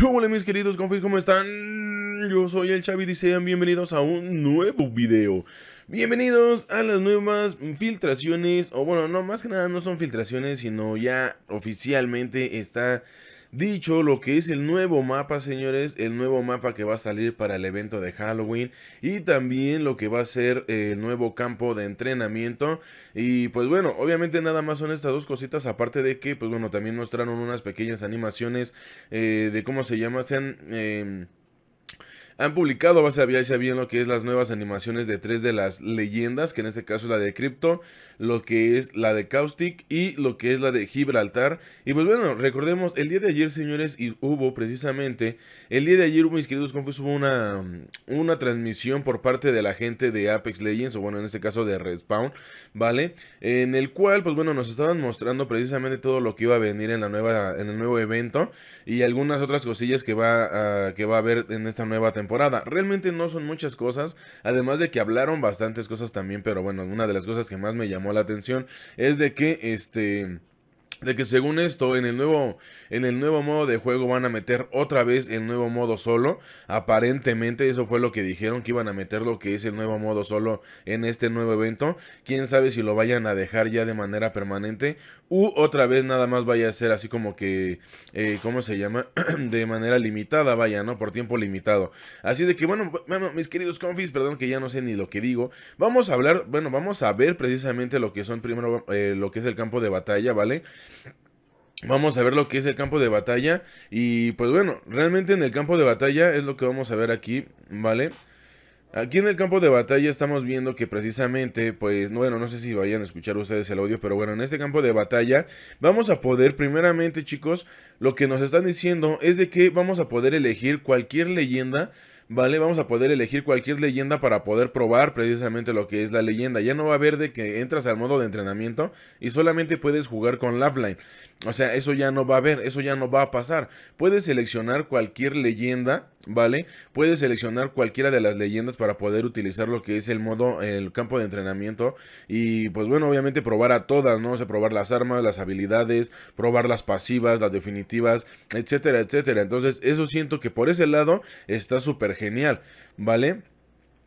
Hola mis queridos confis, ¿cómo están? Yo soy el Xavi y sean bienvenidos a un nuevo video. Bienvenidos a las nuevas filtraciones, o bueno, no, más que nada no son filtraciones, sino ya oficialmente está Dicho lo que es el nuevo mapa, señores, el nuevo mapa que va a salir para el evento de Halloween y también lo que va a ser eh, el nuevo campo de entrenamiento. Y pues bueno, obviamente nada más son estas dos cositas, aparte de que, pues bueno, también mostraron unas pequeñas animaciones eh, de cómo se llama, sean... Em, han publicado, base a ya bien lo que es las nuevas animaciones de tres de las leyendas, que en este caso es la de Crypto, lo que es la de Caustic y lo que es la de Gibraltar. Y pues bueno, recordemos, el día de ayer, señores, y hubo precisamente, el día de ayer, mis queridos confus hubo una, una transmisión por parte de la gente de Apex Legends, o bueno, en este caso de Respawn, ¿vale? En el cual, pues bueno, nos estaban mostrando precisamente todo lo que iba a venir en, la nueva, en el nuevo evento y algunas otras cosillas que va que va a haber en esta nueva temporada Realmente no son muchas cosas, además de que hablaron bastantes cosas también, pero bueno, una de las cosas que más me llamó la atención es de que este de que según esto en el nuevo en el nuevo modo de juego van a meter otra vez el nuevo modo solo aparentemente eso fue lo que dijeron que iban a meter lo que es el nuevo modo solo en este nuevo evento quién sabe si lo vayan a dejar ya de manera permanente u otra vez nada más vaya a ser así como que eh, cómo se llama de manera limitada vaya no por tiempo limitado así de que bueno, bueno mis queridos confis perdón que ya no sé ni lo que digo vamos a hablar bueno vamos a ver precisamente lo que son primero eh, lo que es el campo de batalla vale Vamos a ver lo que es el campo de batalla. Y pues bueno, realmente en el campo de batalla es lo que vamos a ver aquí, ¿vale? Aquí en el campo de batalla estamos viendo que precisamente, pues bueno, no sé si vayan a escuchar ustedes el audio, pero bueno, en este campo de batalla vamos a poder, primeramente chicos, lo que nos están diciendo es de que vamos a poder elegir cualquier leyenda ¿vale? Vamos a poder elegir cualquier leyenda para poder probar precisamente lo que es la leyenda. Ya no va a haber de que entras al modo de entrenamiento y solamente puedes jugar con Laughline. O sea, eso ya no va a haber, eso ya no va a pasar. Puedes seleccionar cualquier leyenda, ¿vale? Puedes seleccionar cualquiera de las leyendas para poder utilizar lo que es el modo, el campo de entrenamiento. Y pues bueno, obviamente probar a todas, ¿no? O sea, probar las armas, las habilidades, probar las pasivas, las definitivas, etcétera, etcétera. Entonces, eso siento que por ese lado está súper genial, ¿vale?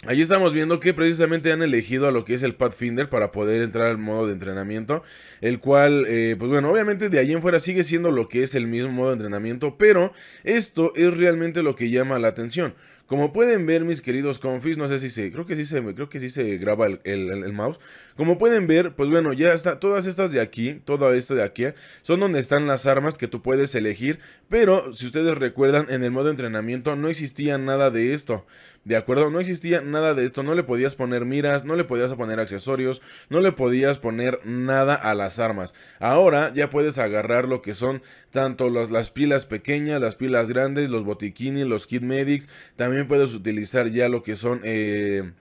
Allí estamos viendo que precisamente han elegido a lo que es el Pathfinder para poder entrar al modo de entrenamiento, el cual, eh, pues bueno, obviamente de ahí en fuera sigue siendo lo que es el mismo modo de entrenamiento, pero esto es realmente lo que llama la atención. Como pueden ver, mis queridos confis, no sé si se, creo que sí se, creo que sí se graba el, el, mouse. Como pueden ver, pues bueno, ya está, todas estas de aquí, toda esta de aquí, son donde están las armas que tú puedes elegir. Pero, si ustedes recuerdan, en el modo entrenamiento no existía nada de esto. ¿de acuerdo? No existía nada de esto, no le podías poner miras, no le podías poner accesorios, no le podías poner nada a las armas. Ahora ya puedes agarrar lo que son tanto las, las pilas pequeñas, las pilas grandes, los botiquines, los kit medics, también puedes utilizar ya lo que son... Eh,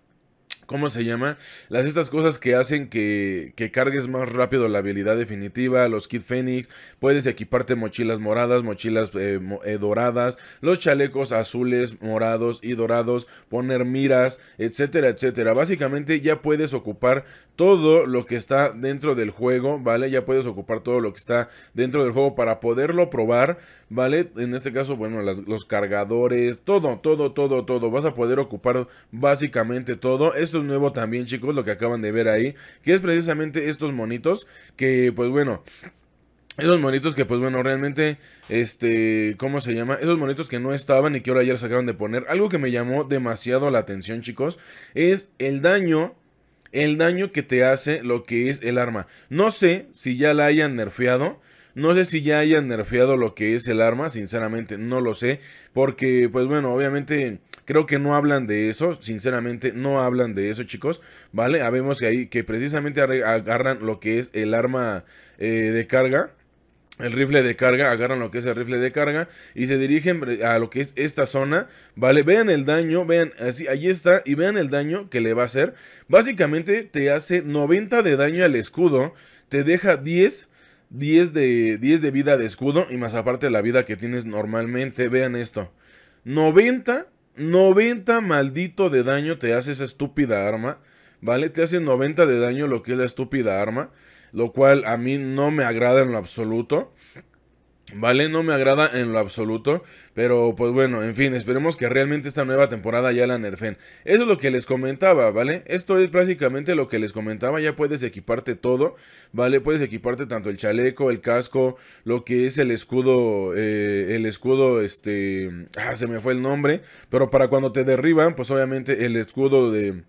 ¿Cómo se llama? Las estas cosas que hacen que, cargues más rápido la habilidad definitiva, los Kid Phoenix, puedes equiparte mochilas moradas, mochilas eh, eh, doradas, los chalecos azules, morados y dorados, poner miras, etcétera, etcétera. Básicamente ya puedes ocupar todo lo que está dentro del juego, ¿vale? Ya puedes ocupar todo lo que está dentro del juego para poderlo probar, ¿vale? En este caso, bueno, los cargadores, todo, todo, todo, todo. Vas a poder ocupar básicamente todo esto es nuevo también, chicos, lo que acaban de ver ahí, que es precisamente estos monitos que, pues bueno... Esos monitos que, pues bueno, realmente, este, ¿cómo se llama? Esos monitos que no estaban y que ahora ya los acaban de poner. Algo que me llamó demasiado la atención, chicos, es el daño el daño que te hace lo que es el arma. No sé si ya la hayan nerfeado. No sé si ya hayan nerfeado lo que es el arma, sinceramente no lo sé. Porque, pues bueno, obviamente Creo que no hablan de eso, sinceramente no hablan de eso, chicos, ¿vale? Habemos ah, que ahí que precisamente agarran lo que es el arma eh, de carga. El rifle de carga, agarran lo que es el rifle de carga y se dirigen a lo que es esta zona, ¿vale? Vean el daño, vean, así, ahí está, y vean el daño que le va a hacer. Básicamente te hace 90 de daño al escudo, te deja 10 10 de, 10 de vida de escudo y más aparte la vida que tienes normalmente. Vean esto. 90 90 maldito de daño te hace esa estúpida arma. ¿Vale? Te hace 90 de daño lo que es la estúpida arma. Lo cual a mí no me agrada en lo absoluto. Vale, no me agrada en lo absoluto, pero pues bueno, en fin, esperemos que realmente esta nueva temporada ya la nerfen. Eso es lo que les comentaba, ¿vale? Esto es básicamente lo que les comentaba, ya puedes equiparte todo, ¿vale? Puedes equiparte tanto el chaleco, el casco, lo que es el escudo, eh, el escudo, este, ah, se me fue el nombre, pero para cuando te derriban, pues obviamente el escudo de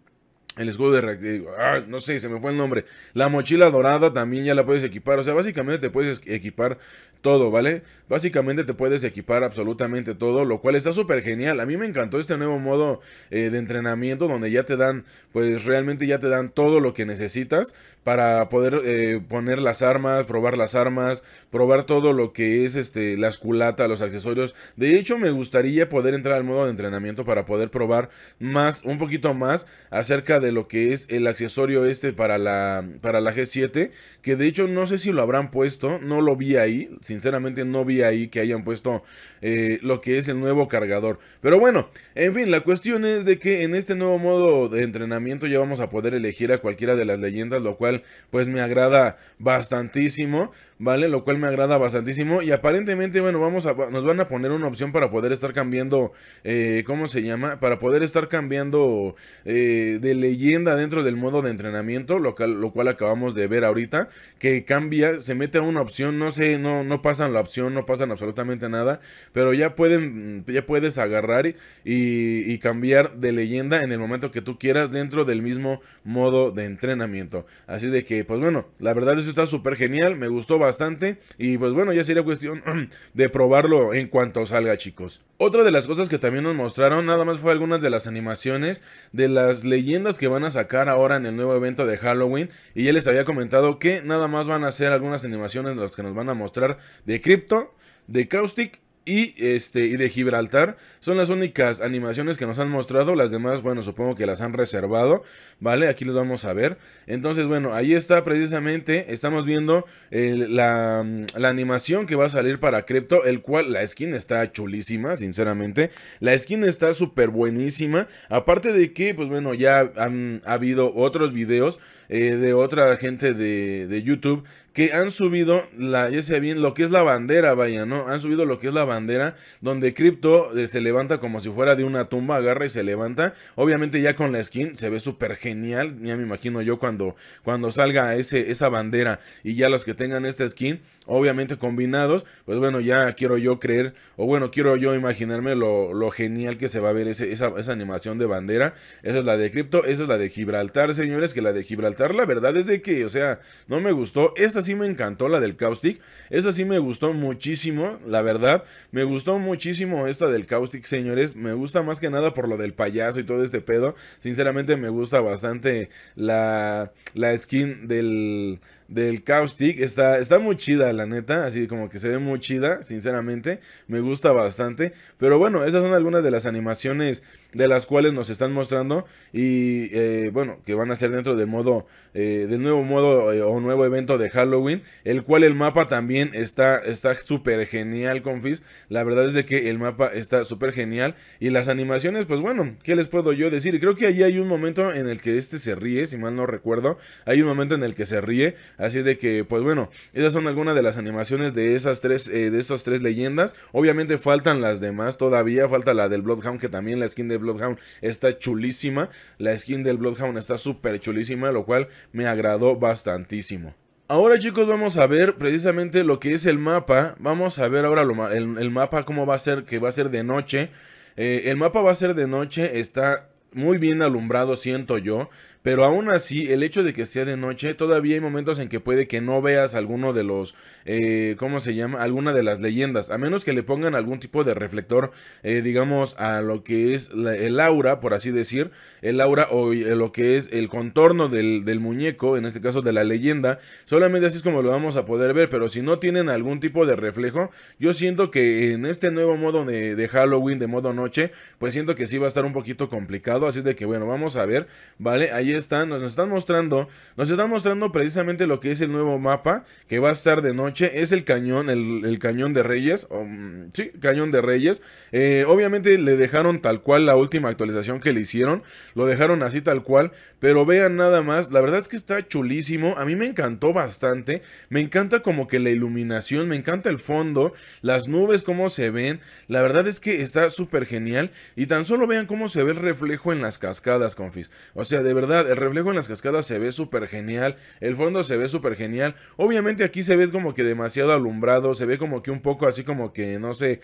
el escudo de reactivo. Ah, no sé, se me fue el nombre. La mochila dorada también ya la puedes equipar. O sea, básicamente te puedes equipar todo, ¿vale? Básicamente te puedes equipar absolutamente todo, lo cual está súper genial. A mí me encantó este nuevo modo eh, de entrenamiento donde ya te dan, pues realmente ya te dan todo lo que necesitas para poder eh, poner las armas, probar las armas, probar todo lo que es este, las culatas, los accesorios. De hecho, me gustaría poder entrar al modo de entrenamiento para poder probar más, un poquito más acerca de de lo que es el accesorio este para la, para la G7, que de hecho no sé si lo habrán puesto, no lo vi ahí, sinceramente no vi ahí que hayan puesto eh, lo que es el nuevo cargador. Pero bueno, en fin, la cuestión es de que en este nuevo modo de entrenamiento ya vamos a poder elegir a cualquiera de las leyendas, lo cual pues me agrada bastantísimo. ¿vale? Lo cual me agrada bastantísimo. Y aparentemente, bueno, vamos nos van a poner una opción para poder estar cambiando, eh, ¿cómo se llama? Para poder estar cambiando eh, de leyenda dentro del modo de entrenamiento, lo, cual, lo cual acabamos de ver ahorita, que cambia, se mete a una opción, no sé, no, no pasan la opción, no pasan absolutamente nada, pero ya pueden, ya puedes agarrar y, y cambiar de leyenda en el momento que tú quieras dentro del mismo modo de entrenamiento. Así de que, pues bueno, la verdad eso está súper genial, me gustó bastante bastante. Y pues bueno, ya sería cuestión de probarlo en cuanto salga, chicos. Otra de las cosas que también nos mostraron nada más fue algunas de las animaciones de las leyendas que van a sacar ahora en el nuevo evento de Halloween. Y ya les había comentado que nada más van a ser algunas animaciones las que nos van a mostrar de Crypto, de Caustic y, este, y de Gibraltar son las únicas animaciones que nos han mostrado. Las demás, bueno, supongo que las han reservado, ¿vale? Aquí los vamos a ver. Entonces, bueno, ahí está precisamente, estamos viendo la, animación que va a salir para Crypto, el cual la skin está chulísima, sinceramente. La skin está súper buenísima. Aparte de que, pues bueno, ya han ha habido otros videos eh, de otra gente de, de YouTube que han subido la, ya sea bien, lo que es la bandera, vaya, ¿no? Han subido lo que es la bandera, donde Crypto eh, se levanta como si fuera de una tumba, agarra y se levanta. Obviamente ya con la skin se ve súper genial, ya me imagino yo cuando, cuando salga ese, esa bandera y ya los que tengan esta skin obviamente combinados, pues bueno, ya quiero yo creer, o bueno, quiero yo imaginarme lo, lo genial que se va a ver esa, esa, animación de bandera. Esa es la de Crypto, esa es la de Gibraltar, señores, que la de Gibraltar, la verdad es de que, o sea, no me gustó. Esta sí me encantó, la del Caustic, esa sí me gustó muchísimo, la verdad, me gustó muchísimo esta del Caustic, señores, me gusta más que nada por lo del payaso y todo este pedo. Sinceramente me gusta bastante la, la skin del del Caustic. Está, está muy chida, la neta. Así como que se ve muy chida, sinceramente. Me gusta bastante. Pero bueno, esas son algunas de las animaciones de las cuales nos están mostrando y eh, bueno, que van a ser dentro del modo, eh, del nuevo modo eh, o nuevo evento de Halloween, el cual el mapa también está está súper genial, confis. La verdad es de que el mapa está súper genial y las animaciones, pues bueno, ¿qué les puedo yo decir? Creo que ahí hay un momento en el que este se ríe, si mal no recuerdo, hay un momento en el que se ríe, así de que, pues bueno, esas son algunas de las animaciones de esas tres, eh, de esas tres leyendas. Obviamente faltan las demás todavía, falta la del Bloodhound que también la skin de Bloodhound está chulísima. La skin del Bloodhound está súper chulísima, lo cual me agradó bastantísimo. Ahora chicos vamos a ver precisamente lo que es el mapa. Vamos a ver ahora lo, el, mapa cómo va a ser, que va a ser de noche. Eh, el mapa va a ser de noche, está muy bien alumbrado siento yo, pero aún así, el hecho de que sea de noche, todavía hay momentos en que puede que no veas alguno de los, eh, ¿cómo se llama? Alguna de las leyendas. A menos que le pongan algún tipo de reflector, eh, digamos, a lo que es el aura, por así decir. El aura o lo que es el contorno del, muñeco, en este caso de la leyenda. Solamente así es como lo vamos a poder ver. Pero si no tienen algún tipo de reflejo, yo siento que en este nuevo modo de, de Halloween, de modo noche, pues siento que sí va a estar un poquito complicado. Así de que bueno, vamos a ver, ¿vale? Ahí están, nos están mostrando, nos están mostrando precisamente lo que es el nuevo mapa que va a estar de noche, es el cañón, el, cañón de Reyes, o, mm, sí, cañón de Reyes, eh, obviamente le dejaron tal cual la última actualización que le hicieron, lo dejaron así tal cual, pero vean nada más, la verdad es que está chulísimo, a mí me encantó bastante, me encanta como que la iluminación, me encanta el fondo, las nubes, cómo se ven, la verdad es que está súper genial y tan solo vean cómo se ve el reflejo en las cascadas, confis, o sea, de verdad, el reflejo en las cascadas se ve súper genial, el fondo se ve súper genial. Obviamente aquí se ve como que demasiado alumbrado, se ve como que un poco así como que, no sé,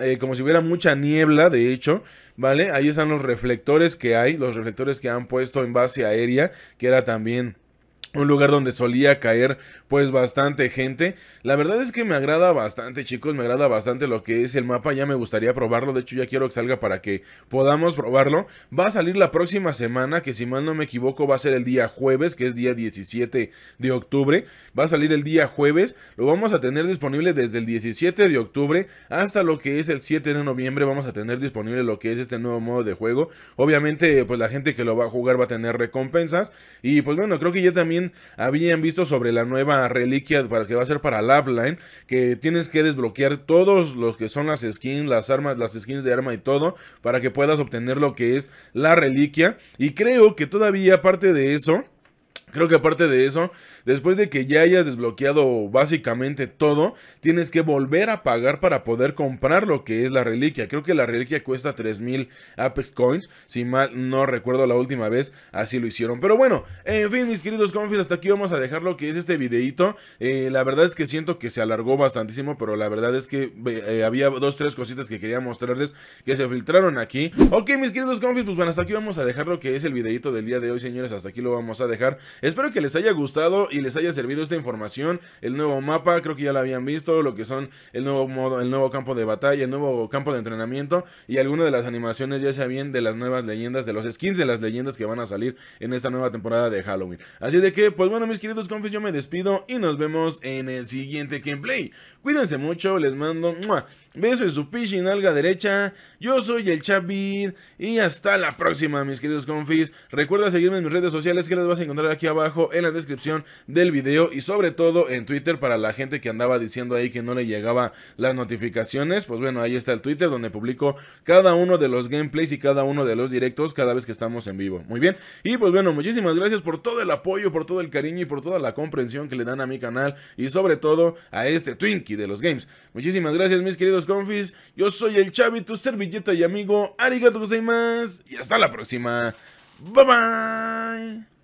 eh, como si hubiera mucha niebla, de hecho, ¿vale? Ahí están los reflectores que hay, los reflectores que han puesto en base aérea, que era también un lugar donde solía caer pues bastante gente. La verdad es que me agrada bastante chicos, me agrada bastante lo que es el mapa, ya me gustaría probarlo, de hecho ya quiero que salga para que podamos probarlo. Va a salir la próxima semana, que si mal no me equivoco va a ser el día jueves, que es día 17 de octubre. Va a salir el día jueves, lo vamos a tener disponible desde el 17 de octubre hasta lo que es el 7 de noviembre, vamos a tener disponible lo que es este nuevo modo de juego. Obviamente pues la gente que lo va a jugar va a tener recompensas y pues bueno, creo que ya también habían visto sobre la nueva reliquia para que va a ser para Loveline, que tienes que desbloquear todos los que son las skins, las armas, las skins de arma y todo, para que puedas obtener lo que es la reliquia. Y creo que todavía aparte de eso... Creo que aparte de eso, Después de que ya hayas desbloqueado básicamente todo, tienes que volver a pagar para poder comprar lo que es la reliquia. Creo que la reliquia cuesta 3000 Apex Coins. Si mal no recuerdo la última vez, así lo hicieron. Pero bueno, en fin, mis queridos confis, hasta aquí vamos a dejar lo que es este videito. Eh, la verdad es que siento que se alargó bastantísimo, pero la verdad es que eh, había dos, tres cositas que quería mostrarles que se filtraron aquí. Ok, mis queridos confis, pues bueno, hasta aquí vamos a dejar lo que es el videito del día de hoy, señores. Hasta aquí lo vamos a dejar. Espero que les haya gustado y les haya servido esta información. El nuevo mapa, creo que ya lo habían visto, lo que son el nuevo modo, el nuevo campo de batalla, el nuevo campo de entrenamiento y algunas de las animaciones ya sea bien de las nuevas leyendas, de los skins de las leyendas que van a salir en esta nueva temporada de Halloween. Así de que, pues bueno, mis queridos confis, yo me despido y nos vemos en el siguiente gameplay. Cuídense mucho, les mando un beso en su pichin, alga derecha. Yo soy el Chavid y hasta la próxima, mis queridos confis. Recuerda seguirme en mis redes sociales que las vas a encontrar aquí abajo en la descripción del video y sobre todo en Twitter para la gente que andaba diciendo ahí que no le llegaba las notificaciones, pues bueno, ahí está el Twitter donde publico cada uno de los gameplays y cada uno de los directos cada vez que estamos en vivo. Muy bien, y pues bueno, muchísimas gracias por todo el apoyo, por todo el cariño y por toda la comprensión que le dan a mi canal y sobre todo a este Twinkie de los games. Muchísimas gracias mis queridos confis, yo soy el Chavi, tu servilleta y amigo, arigato más y hasta la próxima. Bye bye.